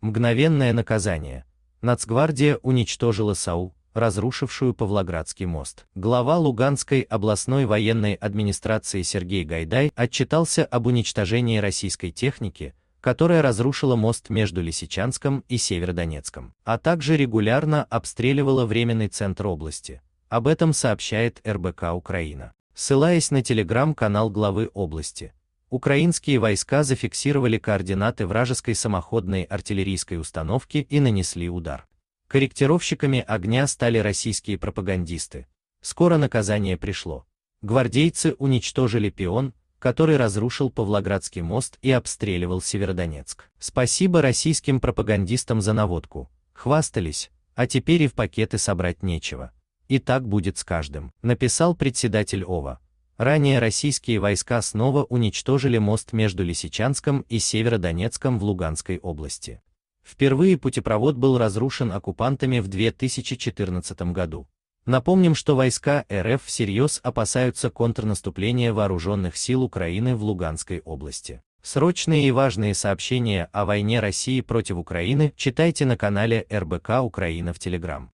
Мгновенное наказание. Нацгвардия уничтожила САУ, разрушившую Павлоградский мост. Глава Луганской областной военной администрации Сергей Гайдай отчитался об уничтожении российской техники, которая разрушила мост между Лисичанском и Северодонецком, а также регулярно обстреливала временный центр области. Об этом сообщает РБК Украина. Ссылаясь на телеграм-канал главы области, Украинские войска зафиксировали координаты вражеской самоходной артиллерийской установки и нанесли удар. Корректировщиками огня стали российские пропагандисты. Скоро наказание пришло. Гвардейцы уничтожили пион, который разрушил Павлоградский мост и обстреливал Северодонецк. Спасибо российским пропагандистам за наводку. Хвастались, а теперь и в пакеты собрать нечего. И так будет с каждым, написал председатель ОВА. Ранее российские войска снова уничтожили мост между Лисичанском и Северодонецком в Луганской области. Впервые путепровод был разрушен оккупантами в 2014 году. Напомним, что войска РФ всерьез опасаются контрнаступления вооруженных сил Украины в Луганской области. Срочные и важные сообщения о войне России против Украины читайте на канале РБК Украина в Телеграм.